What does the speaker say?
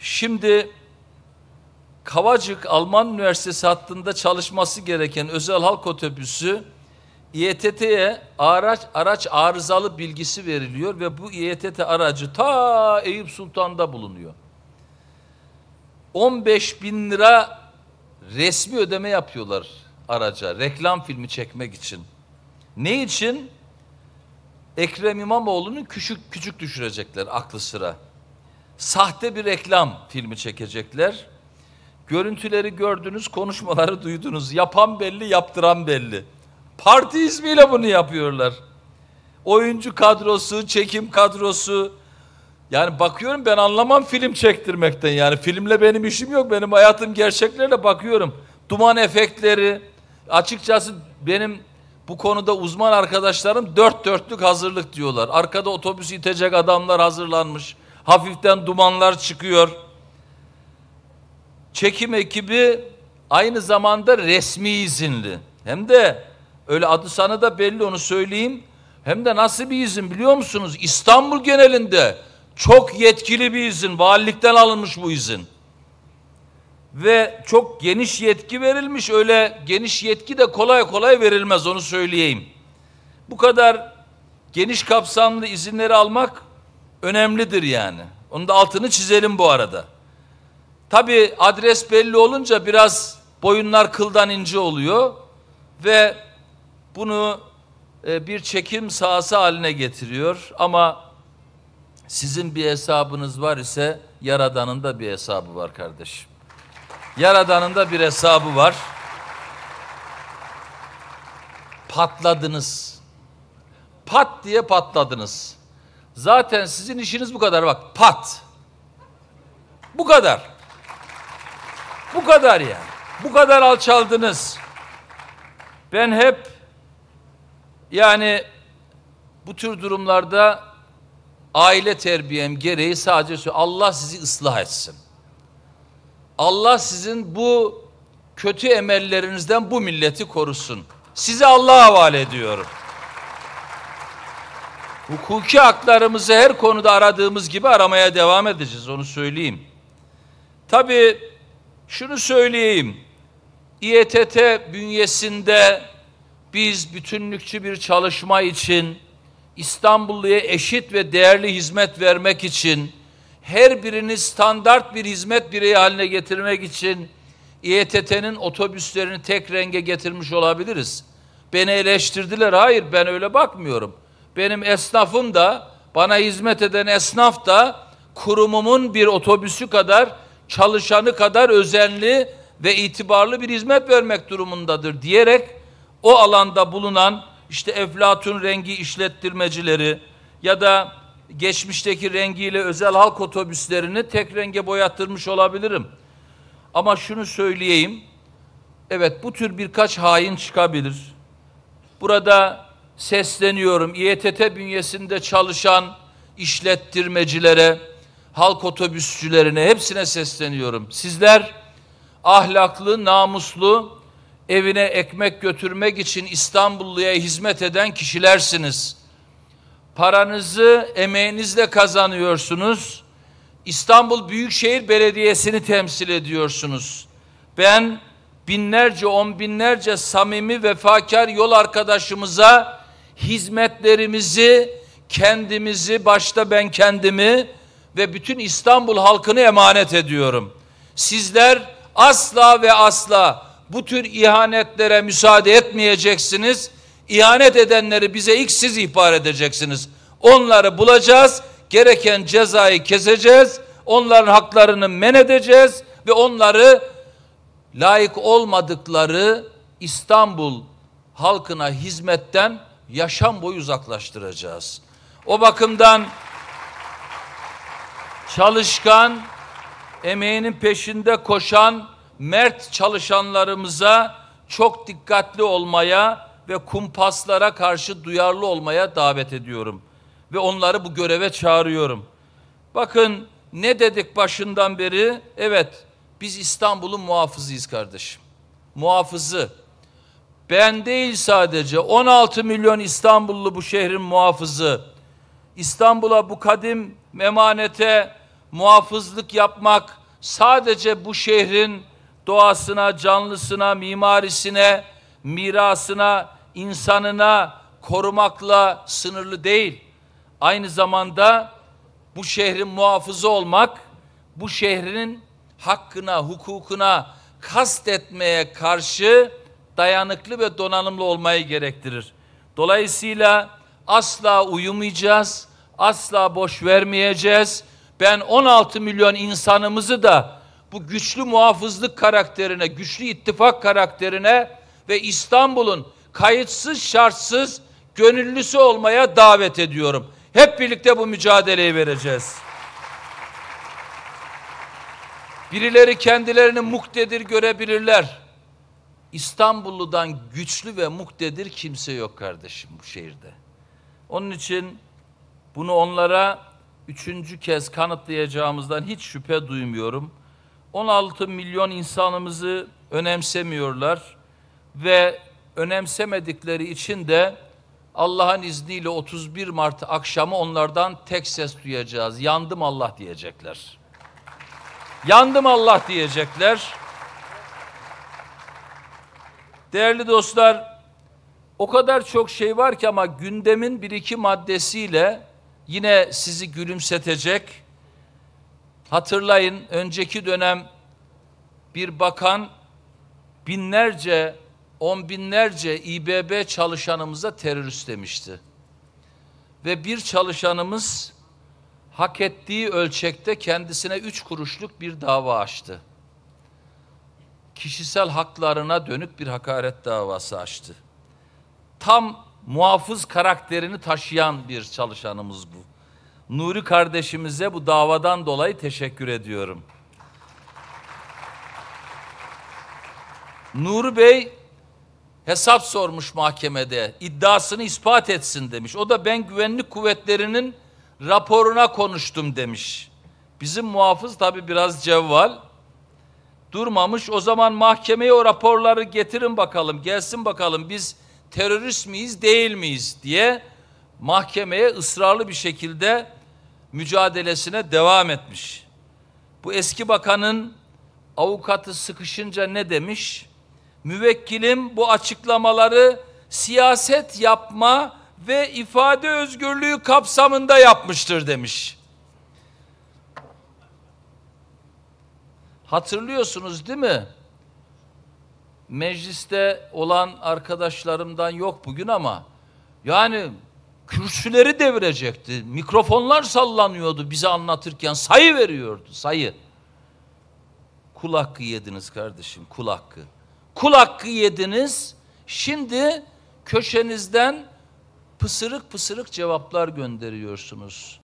Şimdi Kavacık Alman Üniversitesi hattında çalışması gereken özel halk otobüsü İETT'ye araç, araç arızalı bilgisi veriliyor ve bu İETT aracı ta Eyüp Sultan'da bulunuyor. 15 bin lira resmi ödeme yapıyorlar araca reklam filmi çekmek için. Ne için? Ekrem İmamoğlu'nu küçük küçük düşürecekler aklı sıra sahte bir reklam filmi çekecekler. Görüntüleri gördünüz, konuşmaları duydunuz. Yapan belli, yaptıran belli. Parti ismiyle bunu yapıyorlar. Oyuncu kadrosu, çekim kadrosu. Yani bakıyorum ben anlamam film çektirmekten yani. Filmle benim işim yok. Benim hayatım gerçeklerle bakıyorum. Duman efektleri. Açıkçası benim bu konuda uzman arkadaşlarım dört dörtlük hazırlık diyorlar. Arkada otobüs itecek adamlar hazırlanmış. Hafiften dumanlar çıkıyor. Çekim ekibi aynı zamanda resmi izinli. Hem de öyle adı sana da belli onu söyleyeyim. Hem de nasıl bir izin biliyor musunuz? İstanbul genelinde çok yetkili bir izin. Valilikten alınmış bu izin. Ve çok geniş yetki verilmiş. Öyle geniş yetki de kolay kolay verilmez onu söyleyeyim. Bu kadar geniş kapsamlı izinleri almak önemlidir yani. Onun da altını çizelim bu arada. Tabi adres belli olunca biraz boyunlar kıldan ince oluyor ve bunu e, bir çekim sahası haline getiriyor ama sizin bir hesabınız var ise Yaradan'ın da bir hesabı var kardeşim. Yaradan'ın da bir hesabı var. Patladınız. Pat diye patladınız. Zaten sizin işiniz bu kadar bak. Pat. Bu kadar. Bu kadar yani. Bu kadar alçaldınız. Ben hep yani bu tür durumlarda aile terbiyem gereği sadece Allah sizi ıslah etsin. Allah sizin bu kötü emellerinizden bu milleti korusun. Sizi Allah'a havale ediyorum hukuki haklarımızı her konuda aradığımız gibi aramaya devam edeceğiz onu söyleyeyim. Tabii şunu söyleyeyim. İETT bünyesinde biz bütünlükçü bir çalışma için İstanbulluya eşit ve değerli hizmet vermek için her birini standart bir hizmet bireyi haline getirmek için İETT'nin otobüslerini tek renge getirmiş olabiliriz. Beni eleştirdiler. Hayır ben öyle bakmıyorum. Benim esnafım da, bana hizmet eden esnaf da kurumumun bir otobüsü kadar, çalışanı kadar özenli ve itibarlı bir hizmet vermek durumundadır diyerek o alanda bulunan işte Eflatun rengi işlettirmecileri ya da geçmişteki rengiyle özel halk otobüslerini tek renge boyattırmış olabilirim. Ama şunu söyleyeyim. Evet bu tür birkaç hain çıkabilir. Burada sesleniyorum. İETT bünyesinde çalışan işlettirmecilere, halk otobüsçülerine hepsine sesleniyorum. Sizler ahlaklı, namuslu, evine ekmek götürmek için İstanbulluya hizmet eden kişilersiniz. Paranızı emeğinizle kazanıyorsunuz. İstanbul Büyükşehir Belediyesi'ni temsil ediyorsunuz. Ben binlerce, on binlerce samimi vefakar yol arkadaşımıza hizmetlerimizi kendimizi başta ben kendimi ve bütün İstanbul halkını emanet ediyorum. Sizler asla ve asla bu tür ihanetlere müsaade etmeyeceksiniz. İhanet edenleri bize ilk siz ihbar edeceksiniz. Onları bulacağız, gereken cezayı keseceğiz, onların haklarını men edeceğiz ve onları layık olmadıkları İstanbul halkına hizmetten yaşam boyu uzaklaştıracağız. O bakımdan çalışkan, emeğinin peşinde koşan, mert çalışanlarımıza çok dikkatli olmaya ve kumpaslara karşı duyarlı olmaya davet ediyorum ve onları bu göreve çağırıyorum. Bakın ne dedik başından beri? Evet, biz İstanbul'un muhafızıyız kardeşim. Muhafızı ben değil sadece 16 milyon İstanbullu bu şehrin muhafızı. İstanbul'a bu kadim memanete muhafızlık yapmak sadece bu şehrin doğasına, canlısına, mimarisine, mirasına, insanına korumakla sınırlı değil. Aynı zamanda bu şehrin muhafızı olmak, bu şehrin hakkına, hukukuna kastetmeye karşı dayanıklı ve donanımlı olmayı gerektirir. Dolayısıyla asla uyumayacağız, asla boş vermeyeceğiz. Ben 16 milyon insanımızı da bu güçlü muhafızlık karakterine, güçlü ittifak karakterine ve İstanbul'un kayıtsız şartsız gönüllüsü olmaya davet ediyorum. Hep birlikte bu mücadeleyi vereceğiz. Birileri kendilerini muktedir görebilirler. İstanbul'dan güçlü ve muktedir kimse yok kardeşim bu şehirde. Onun için bunu onlara üçüncü kez kanıtlayacağımızdan hiç şüphe duymuyorum. 16 milyon insanımızı önemsemiyorlar ve önemsemedikleri için de Allah'ın izniyle 31 Mart akşamı onlardan tek ses duyacağız. Yandım Allah diyecekler. Yandım Allah diyecekler. Değerli dostlar, o kadar çok şey var ki ama gündemin bir iki maddesiyle yine sizi gülümsetecek. Hatırlayın önceki dönem bir bakan binlerce, on binlerce İBB çalışanımıza terörist demişti. Ve bir çalışanımız hak ettiği ölçekte kendisine üç kuruşluk bir dava açtı kişisel haklarına dönük bir hakaret davası açtı. Tam muhafız karakterini taşıyan bir çalışanımız bu. Nuri kardeşimize bu davadan dolayı teşekkür ediyorum. Nuri Bey hesap sormuş mahkemede. iddiasını ispat etsin demiş. O da ben güvenlik kuvvetlerinin raporuna konuştum demiş. Bizim muhafız tabi biraz cevval durmamış. O zaman mahkemeye o raporları getirin bakalım, gelsin bakalım biz terörist miyiz, değil miyiz diye mahkemeye ısrarlı bir şekilde mücadelesine devam etmiş. Bu eski bakanın avukatı sıkışınca ne demiş? Müvekkilim bu açıklamaları siyaset yapma ve ifade özgürlüğü kapsamında yapmıştır demiş. Hatırlıyorsunuz değil mi? Mecliste olan arkadaşlarımdan yok bugün ama yani kürsüleri devirecekti. Mikrofonlar sallanıyordu bize anlatırken sayı veriyordu sayı. Kul hakkı yediniz kardeşim kul hakkı. Kul hakkı yediniz şimdi köşenizden pısırık pısırık cevaplar gönderiyorsunuz.